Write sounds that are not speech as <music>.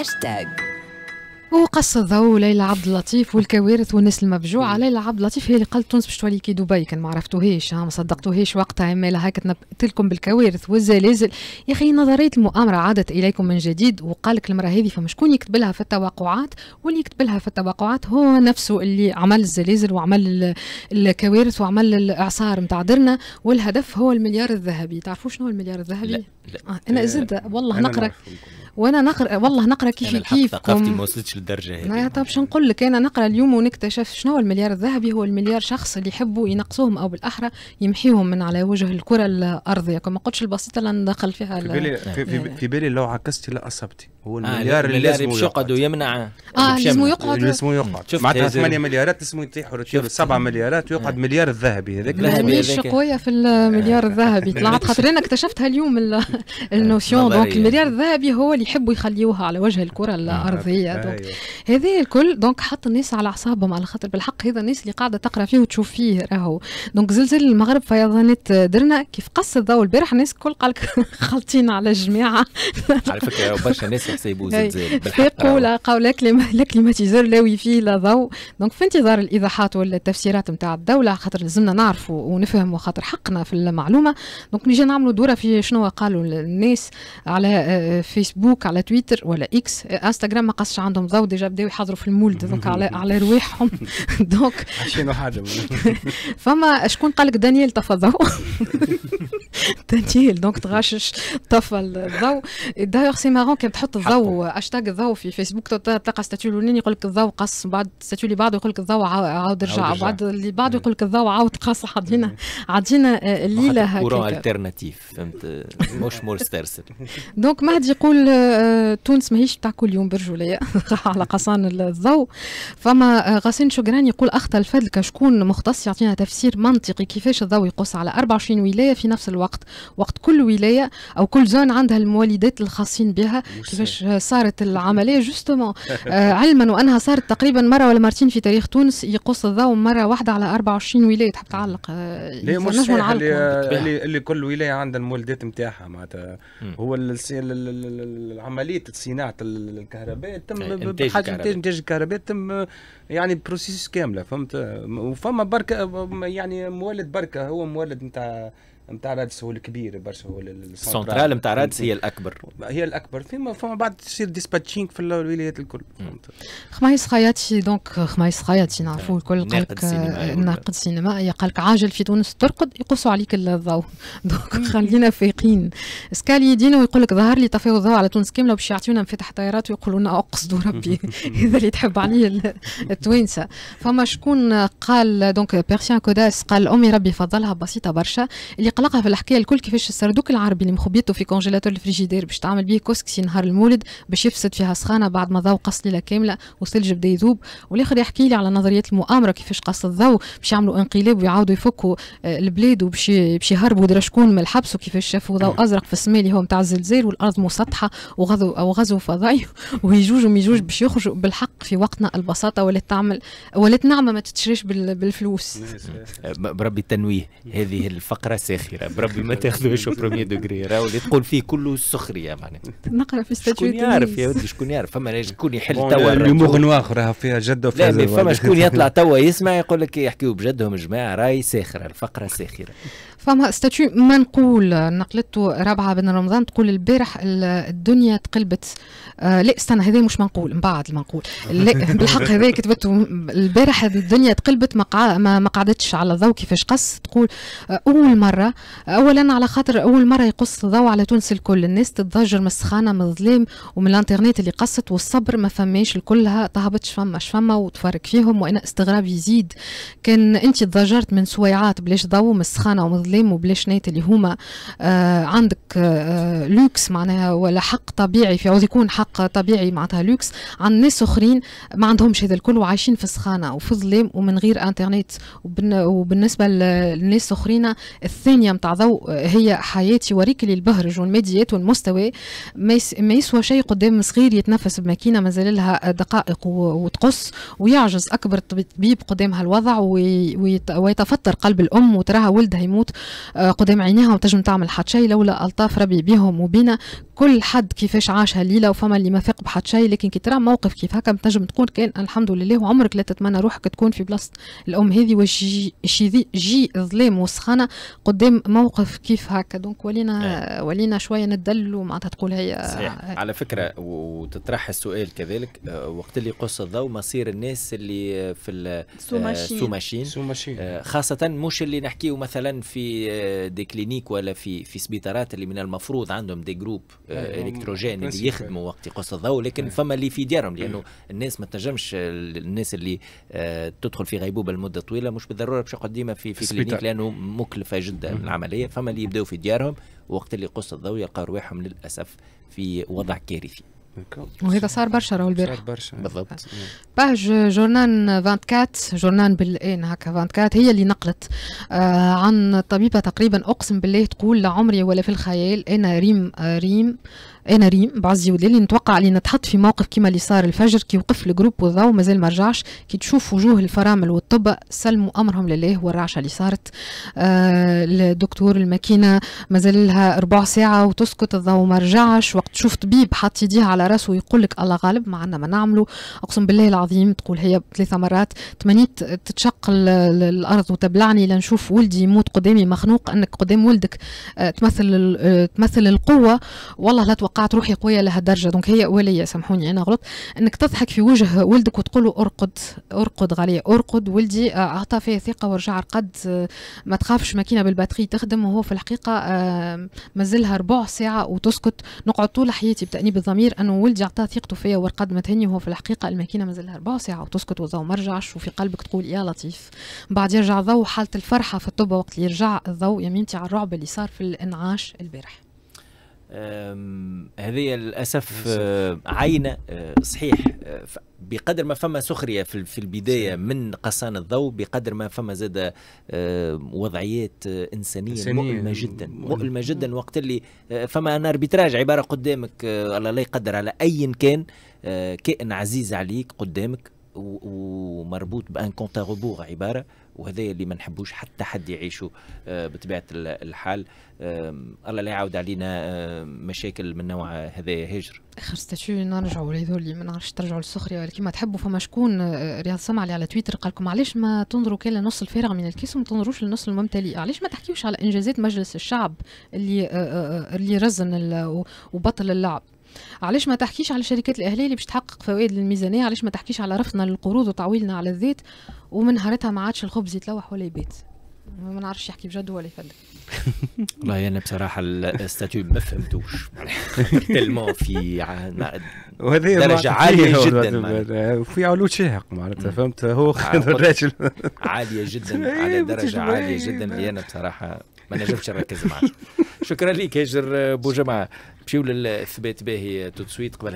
هاشتاج وقص الضوء ليلى عبد اللطيف والكوارث والناس المفجوعه ليلى عبد اللطيف هي اللي قالت تونس باش تولي كي دبي كان ما عرفتوهاش ما صدقتوهاش وقتها اما لها تنبت لكم بالكوارث والزلازل يا اخي نظريه المؤامره عادت اليكم من جديد وقال لك المراه هذه فما شكون يكتب لها في التوقعات واللي يكتب لها في التوقعات هو نفسه اللي عمل الزلازل وعمل الكوارث وعمل الاعصار نتاع درنا والهدف هو المليار الذهبي تعرفوا شنو هو المليار الذهبي؟ لا. لا. آه انا آه، زدت والله نقرا وانا نقرا والله نقرا كيف أنا الحق كيف ثقافتي ما وصلتش للدرجه هذه طب شو نقول لك انا نقرا اليوم ونكتشف شنو هو المليار الذهبي هو المليار شخص اللي يحبوا ينقصوهم او بالاحرى يمحيهم من على وجه الكره الارضيه كما قلتش البسيطه لان دخل فيها في بالي نعم. في, في, في بالي لو عكستي لا اصبتي هو آه، المليار آه اللي لازم يقعد ويمنع اه لازم يقعد لازم يقعد معناتها 8 مليارات لازم يطيحوا 7 مليارات ويقعد آه. مليار الذهبي هذاك مانيش قويه في المليار آه. الذهبي طلعت <laughs> خاطر انا اكتشفتها اليوم النوسيون دونك المليار الذهبي هو اللي يحبوا يخليوها على وجه الكره آه، الارضيه دونك هذا الكل دونك حط الناس على اعصابهم على خاطر بالحق هذا الناس اللي قاعده تقرا فيه وتشوف فيه راهو دونك زلزال المغرب فيضانات درنا كيف قص الضوء البارح الناس الكل قال <laughs> خالطين على الجماعه <laughs> على فكره برشا ناس يحسبوا زلزال بالحق لا قالوا لا كليماتيزور لاوي فيه لا ضوء دونك في انتظار الايضاحات ولا التفسيرات نتاع الدوله خاطر لازمنا نعرفوا ونفهموا خاطر حقنا في المعلومه دونك نجي نعملوا دوره في شنو قالوا الناس على آه، فيسبوك فيسبوك على تويتر ولا اكس انستغرام ما قصش عندهم ضوء ديجا بداو يحضروا في المولد دونك على <laughs> على رواحهم <laughs> دونك عشان حاجه <laughs> فما شكون قال لك دانيال تفضل <laughs> تنتيل دونك تغشش طفى الضوء دايوغ سي مارون كان تحط الضوء هاشتاج الضوء في فيسبوك تلقى ستاتيو الاولاني يقول لك الضوء قص بعد ستاتيو اللي بعده يقول لك الضوء عاود رجع بعد اللي بعده يقول لك الضوء عاود قص عدينا عدينا الليله هكا كورون التيرناتيف فهمت مش مسترسل دونك مهدي يقول آه، تونس ماهيش بتاع كل يوم برجوليه <laughs> على قصان الضوء فما آه، غسان شوكران يقول اخطا الفدلكه شكون مختص يعطينا تفسير منطقي كيفاش الضوء يقص على 24 ولايه في نفس الوقت الوقت وقت كل ولايه او كل زون عندها المولدات الخاصين بها كيفاش صارت العمليه جوستومون <laughs> آه علما وانها صارت تقريبا مره ولا مرتين في تاريخ تونس يقص الضوء مره واحده على 24 ولايه تحب تعلق آه اللي, اللي, اللي كل ولايه عندها المولدات نتاعها معناتها هو عمليه صناعه الكهرباء تم يعني بحاجه انتاج الكهرباء تم يعني بروسيس كامله فهمت وفما بركه يعني مولد بركه هو مولد نتاع نتاع رادس هو الكبير برشا هو السونترال نتاع رادس هي الاكبر هي الاكبر فيما فما بعد تصير ديسباتشينغ في الولايات الكل خمايس خياتي دونك خمايس خياتي نعرفوا نعم. الكل لك ناقد سينما لك عاجل في تونس ترقد يقصوا عليك الضوء <laughs> دونك خلينا فايقين سكالي يدينا ويقول لك ظهر لي طفي الضوء على تونس كامله باش يعطيونا مفاتح طيارات ويقولوا لنا اقصدوا ربي <laughs> <laughs> اذا اللي تحب عليه التوانسه فما شكون قال دونك بيرسيان كوداس قال امي ربي فضلها بسيطه برشا اللي قلقها في الحكايه الكل كيفاش السردوك العربي اللي مخبيته في كونجيلاتور الفريجيدير باش تعمل بيه كسكسي نهار المولد باش يفسد فيها سخانه بعد ما ضو قص ليله كامله والثلج بدا يذوب والاخر يحكي لي على نظريه المؤامره كيفاش قص الضوء باش يعملوا انقلاب ويعاودوا يفكوا آه، البلاد وباش باش يهربوا شكون من الحبس وكيفاش شافوا ضوء ازرق في السماء اللي هو نتاع الزلزال والارض مسطحه وغزو او غزو فضائي <laughs> ويجوج وميجوج باش يخرجوا بالحق في وقتنا البساطه ولا تعمل ولا نعمه ما تتشريش بالفلوس نعم. آه، بربي التنويه هذه الفقره ساخنه ساخره بربي ما تاخذوش برومي دوغري راهو اللي تقول فيه كله سخريه معناتها نقرا في ستاتيو شكون يعرف يا ودي شكون يعرف فما شكون يحل توا اليومور نواخ راها فيها جد لا فما شكون يطلع توا يسمع يقول لك يحكيوا بجدهم جماعه راهي ساخره الفقره ساخره فما ستاتيو منقول نقلته رابعه بن رمضان تقول البارح الدنيا تقلبت آه لا استنى هذا مش منقول من بعد المنقول لا <laughs> بالحق هذا كتبته البارح الدنيا تقلبت ما قعدتش على الضوء كيفاش قص تقول آه، اول مره اولا على خاطر اول مره يقص الضوء على تونس الكل الناس تتضجر من السخانه من الظلام ومن الانترنت اللي قصت والصبر ما فماش الكلها تهبط شفما شفما وتفرق فيهم وانا استغراب يزيد كان انت تضجرت من سويعات بلاش ضوء من السخانه ومن الظلام وبلاش نيت اللي هما آه عندك آه لوكس معناها ولا حق طبيعي في عاوز يكون حق طبيعي معناتها لوكس عن ناس اخرين ما عندهمش هذا الكل وعايشين في السخانه وفي الظلام ومن غير انترنت وبالنسبه للناس اخرين الثانيه الدنيا نتاع ضوء هي حياتي وريك لي البهرج والماديات والمستوى ما يسوى شيء قدام صغير يتنفس بماكينه مازال لها دقائق وتقص ويعجز اكبر طبيب قدام هالوضع ويتفطر قلب الام وتراها ولدها يموت آه، قدام عينيها وتجم تعمل حد شيء لولا الطاف ربي بهم وبينا كل حد كيفاش عاش هالليله وفما اللي ما فاق بحد شيء لكن كي ترى موقف كيف هكا تنجم تقول كان الحمد لله وعمرك لا تتمنى روحك تكون في بلاصه الام هذه وجي جي ظلام وسخانه قدام موقف كيف هكا دونك ولينا إيه. ولينا شويه ندلوا معناتها تقول هي صحيح على فكره وتطرح السؤال كذلك آه، وقت اللي يقص الضوء مصير الناس اللي في السوماشين آه، سوماشين آه، خاصه مش اللي نحكيه مثلا في دي كلينيك ولا في في سبيطارات اللي من المفروض عندهم دي جروب يعني الكتروجين اللي يخدموا وقت يقص الضوء لكن إيه. فما اللي في ديارهم إيه. لانه الناس ما تنجمش الناس اللي تدخل في غيبوبه لمده طويله مش بالضروره باش يقعد ديما في في كلينيك لانه مكلفه جدا العمليه فما اللي يبداو في ديارهم وقت اللي يقص الضوء يلقى رواحهم للاسف في وضع كارثي وهذا صار برشا راهو البارح صار برشا بالضبط باج جورنان 24 جورنان بالان هكا 24 هي اللي نقلت آه عن طبيبه تقريبا اقسم بالله تقول لا عمري ولا في الخيال انا ريم آه ريم انا ريم بعزي ودلالي نتوقع اللي نتحط في موقف كما اللي صار الفجر كي وقف الجروب والضوء مازال ما رجعش كي تشوف وجوه الفرامل والطب سلموا امرهم لله والرعشه اللي صارت آه الدكتور الماكينه مازال لها ربع ساعه وتسكت الضوء ما رجعش وقت تشوف طبيب حاط يديه على على ويقول لك الله غالب ما عندنا ما نعمله اقسم بالله العظيم تقول هي ثلاثه مرات تمنيت تتشق الارض وتبلعني لنشوف ولدي يموت قدامي مخنوق انك قدام ولدك آه، تمثل آه، تمثل القوه والله لا توقعت روحي قويه لهالدرجه دونك هي ولي سامحوني انا غلط انك تضحك في وجه ولدك وتقول له ارقد ارقد غاليه ارقد ولدي آه، اعطى فيه ثقه ورجع رقد ما تخافش ماكينه بالباتري تخدم وهو في الحقيقه مازلها ربع ساعه وتسكت نقعد طول حياتي بتانيب الضمير انه ولدي عطاه ثقته فيا ورقد ما تهني وهو في الحقيقه الماكينه مازالها ربع ساعه وتسكت والضوء ما رجعش وفي قلبك تقول يا لطيف بعد يرجع ضو حاله الفرحه في الطبه وقت اللي يرجع الضوء يمينتي على الرعب اللي صار في الانعاش البارح هذه للاسف عينه أه، صحيح أه، بقدر ما فما سخريه في في البدايه من قصان الضوء بقدر ما فما زاد آه، وضعيات آه، انسانيه إنسانية مؤلمه جدا مؤلمه جدا وقت اللي آه، فما ان اربيتراج عباره قدامك الله لا يقدر على ايا كان كائن عزيز عليك قدامك ومربوط بان كونتا عباره وهذا اللي ما نحبوش حتى حد يعيشه آه، بطبيعه الحال الله لا يعاود علينا مشاكل من نوع هذا هجر اخر ستاتيو نرجعوا لهذول اللي ما نعرفش ترجعوا للسخريه ولا كيما تحبوا فما شكون آه، رياض سمع لي على تويتر قال لكم علاش ما تنظروا كان للنص الفارغ من الكيس وما تنظروش للنص الممتلئ علاش ما تحكيوش على انجازات مجلس الشعب اللي آه، اللي رزن وبطل اللعب علاش ما تحكيش على الشركات الاهليه اللي باش تحقق فوائد للميزانيه علاش ما تحكيش على رفضنا للقروض وتعويلنا على الذات ومن نهارتها ما عادش الخبز يتلوح ولا يبات ما نعرفش يحكي بجد ولا يفدك <laughs> والله انا بصراحه الستاتيو ما فهمتوش <laughs> تلمون في وهذه آه، <laughs> درجه عاليه جدا وفي علو شاهق معناتها فهمت هو الراجل عاليه جدا على درجه عاليه جدا اللي انا بصراحه ما نجمش نركز معاه شكرا لك هاجر بوجمعه نمشيو للثبات باهي تو سويت قبل